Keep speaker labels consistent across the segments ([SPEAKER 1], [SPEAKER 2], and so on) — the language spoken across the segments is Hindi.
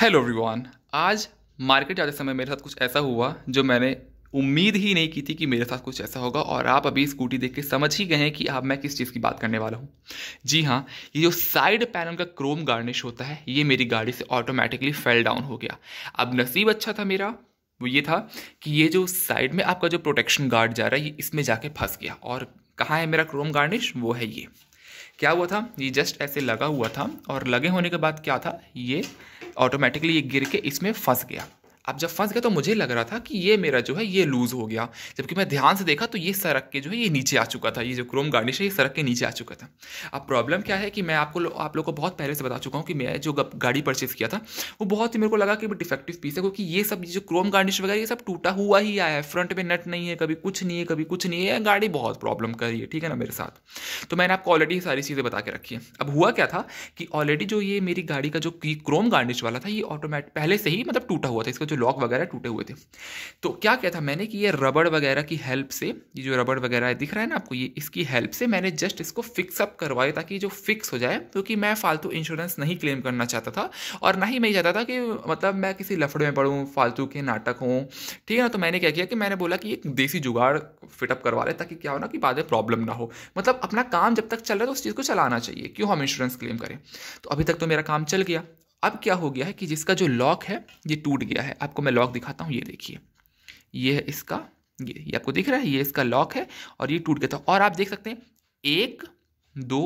[SPEAKER 1] हेलो एवरीवन आज मार्केट जाते समय मेरे साथ कुछ ऐसा हुआ जो मैंने उम्मीद ही नहीं की थी कि मेरे साथ कुछ ऐसा होगा और आप अभी स्कूटी देख के समझ ही गए हैं कि आप मैं किस चीज़ की बात करने वाला हूँ जी हाँ ये जो साइड पैनल का क्रोम गार्निश होता है ये मेरी गाड़ी से ऑटोमेटिकली फेल डाउन हो गया अब नसीब अच्छा था मेरा वो ये था कि ये जो साइड में आपका जो प्रोटेक्शन गार्ड जा रहा है ये इसमें जाके फंस गया और कहाँ है मेरा क्रोम गार्निश वो है ये क्या हुआ था ये जस्ट ऐसे लगा हुआ था और लगे होने के बाद क्या था ये ऑटोमेटिकली ये गिर के इसमें फंस गया अब जब फंस गया तो मुझे लग रहा था कि ये मेरा जो है ये लूज़ हो गया जबकि मैं ध्यान से देखा तो ये सड़क के जो है ये नीचे आ चुका था ये जो क्रोम गार्निश है ये सड़क के नीचे आ चुका था अब प्रॉब्लम क्या है कि मैं आपको आप लोग को बहुत पहले से बता चुका हूँ कि मैं जो गाड़ी परचेज़ किया था वो बहुत ही मेरे को लगा कि डिफेक्टिव पीस है क्योंकि ये सब जो क्रोम गार्निश वगैरह ये सब टूटा हुआ ही आया है फ्रंट में नट नहीं है कभी कुछ नहीं है कभी कुछ नहीं है गाड़ी बहुत प्रॉब्लम कर रही है ठीक है ना मेरे साथ तो मैंने आपको ऑलरेडी सारी चीज़ें बता के रखी है अब हुआ क्या था कि ऑलरेडी जो ये मेरी गाड़ी का जो क्रोम गार्निश वाला था ये ऑटोमेटिक पहले से ही मतलब टूटा हुआ था इसका जो लॉक वगैरह टूटे हुए थे तो क्या किया था मैंने कि ये रबड़ वगैरह की हेल्प से ये जो रबड़ वगैरह दिख रहा है ना आपको ये इसकी हेल्प से मैंने जस्ट इसको फिक्सअप करवाया ताकि जो फिक्स हो जाए क्योंकि तो मैं फालतू इंश्योरेंस नहीं क्लेम करना चाहता था और ना ही मैं चाहता था कि मतलब मैं किसी लफड़े में पढ़ूँ फालतू के नाटक हों ठीक है ना तो मैंने क्या किया कि मैंने बोला कि एक देसी जुगाड़ फिटअप करवा लें ताकि क्या हो ना कि बाद में प्रॉब्लम ना हो मतलब अपना काम जब तक चल रहा है तो उस चीज़ को चलाना चाहिए क्यों हम इंश्योरेंस क्लेम करें तो अभी तक तो मेरा काम चल गया अब क्या हो गया है कि जिसका जो लॉक है ये टूट गया है आपको मैं लॉक दिखाता हूँ ये देखिए ये है इसका ये ये आपको दिख रहा है ये इसका लॉक है और ये टूट गया था और आप देख सकते हैं एक दो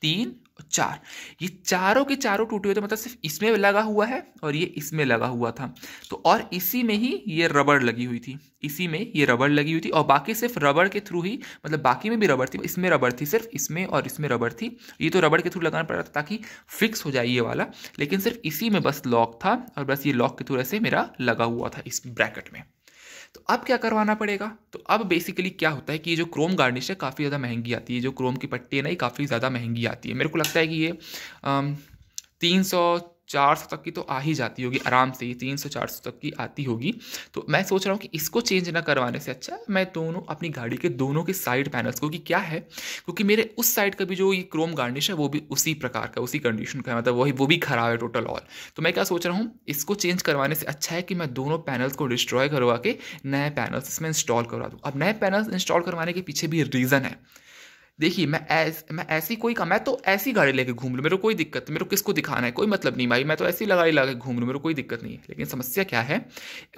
[SPEAKER 1] तीन और चार ये चारों के चारों टूटे हुए थे मतलब सिर्फ इसमें लगा हुआ है और ये इसमें लगा हुआ था तो और इसी में ही ये रबड़ लगी हुई थी इसी में ये रबड़ लगी हुई थी और बाकी सिर्फ रबड़ के थ्रू ही मतलब बाकी में भी रबड़ थी इसमें रबड़ थी सिर्फ इसमें और इसमें रबड़ थी ये तो रबड़ के थ्रू लगाना पड़ रहा था ताकि फिक्स हो जाए ये वाला लेकिन सिर्फ इसी में बस लॉक था और बस ये लॉक के थ्रू ऐसे मेरा लगा हुआ था इस ब्रैकेट में तो अब क्या करवाना पड़ेगा तो अब बेसिकली क्या होता है कि ये जो क्रोम गार्निश है काफ़ी ज़्यादा महंगी आती है जो क्रोम की पट्टी है ना ये काफ़ी ज़्यादा महंगी आती है मेरे को लगता है कि ये तीन सौ चार सौ तक की तो आ ही जाती होगी आराम से ये तीन सौ चार सौ तक की आती होगी तो मैं सोच रहा हूँ कि इसको चेंज ना करवाने से अच्छा मैं दोनों अपनी गाड़ी के दोनों के साइड पैनल्स को कि क्या है क्योंकि मेरे उस साइड का भी जो ये क्रोम गार्निश है वो भी उसी प्रकार का उसी कंडीशन का है मतलब वही वो भी खराब है टोटल ऑल तो मैं क्या सोच रहा हूँ इसको चेंज करवाने से अच्छा है कि मैं दोनों पैनल्स को डिस्ट्रॉय करवा के नए पैनल्स इसमें इंस्टॉल करवा दूँ अब नए पैनल्स इंस्टॉल करवाने के पीछे भी रीज़न है देखिए मैं ऐस मैं ऐसी कोई का मैं तो ऐसी गाड़ी लेके घूम लूँ मेरे को कोई दिक्कत मेरे को किसको दिखाना है कोई मतलब नहीं भाई मैं तो ऐसी गाड़ी लगा के घूम लूँ मेरे को कोई दिक्कत नहीं है लेकिन समस्या क्या है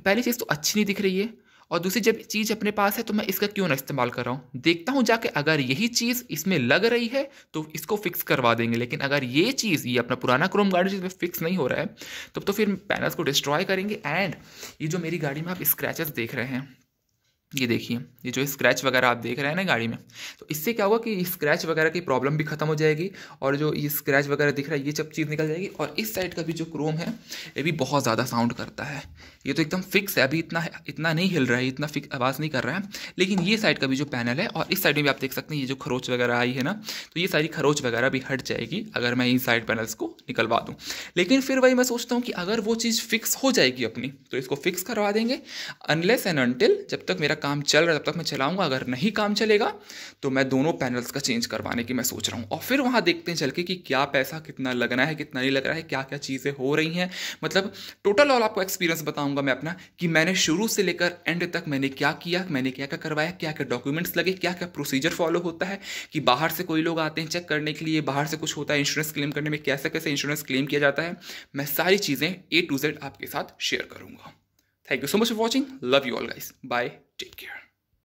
[SPEAKER 1] पहली चीज़ तो अच्छी नहीं दिख रही है और दूसरी जब चीज़ अपने पास है तो मैं इसका क्यों ना इस्तेमाल कर रहा हूँ देखता हूँ जाके अगर यही चीज़ इसमें लग रही है तो इसको फिक्स करवा देंगे लेकिन अगर ये चीज़ ये अपना पुराना क्रोम गाड़ी जिसमें फिक्स नहीं हो रहा है तब तो, तो फिर पैनल्स को डिस्ट्रॉय करेंगे एंड ये जो मेरी गाड़ी में आप स्क्रैचेस देख रहे हैं ये देखिए ये जो स्क्रैच वगैरह आप देख रहे हैं ना गाड़ी में तो इससे क्या होगा कि स्क्रैच वगैरह की प्रॉब्लम भी खत्म हो जाएगी और जो ये स्क्रैच वगैरह दिख रहा है ये सब चीज़ निकल जाएगी और इस साइड का भी जो क्रोम है ये भी बहुत ज़्यादा साउंड करता है ये तो एकदम फिक्स है अभी इतना इतना नहीं हिल रहा है इतना फिक्स आवाज़ नहीं कर रहा है लेकिन ये साइड का भी जो पैनल है और इस साइड में भी आप देख सकते हैं ये जो खरोच वगैरह आई है ना तो ये सारी खरोच वगैरह भी हट जाएगी अगर मैं इन साइड पैनल्स को निकलवा दूँ लेकिन फिर वही मैं सोचता हूँ कि अगर वो चीज़ फिक्स हो जाएगी अपनी तो इसको फिक्स करवा देंगे अनलेस एंड अनटिल जब तक मेरा काम चल रहा है तब तक मैं चलाऊँगा अगर नहीं काम चलेगा तो मैं दोनों पैनल्स का चेंज करवाने की मैं सोच रहा हूँ और फिर वहाँ देखते हैं चल के कि क्या पैसा कितना लगना है कितना नहीं लग रहा है क्या क्या चीज़ें हो रही हैं मतलब टोटल ऑल आपको एक्सपीरियंस बताऊँगा मैं अपना कि मैंने शुरू से लेकर एंड तक मैंने क्या किया मैंने क्या क्या करवाया क्या क्या डॉक्यूमेंट्स लगे क्या क्या प्रोसीजर फॉलो होता है कि बाहर से कोई लोग आते हैं चेक करने के लिए बाहर से कुछ होता है इंश्योरेंस क्लेम करने में कैसे कैसे इंश्योरेंस क्लेम किया जाता है मैं सारी चीज़ें ए टू जेड आपके साथ शेयर करूँगा thank you so much for watching love you all guys bye take care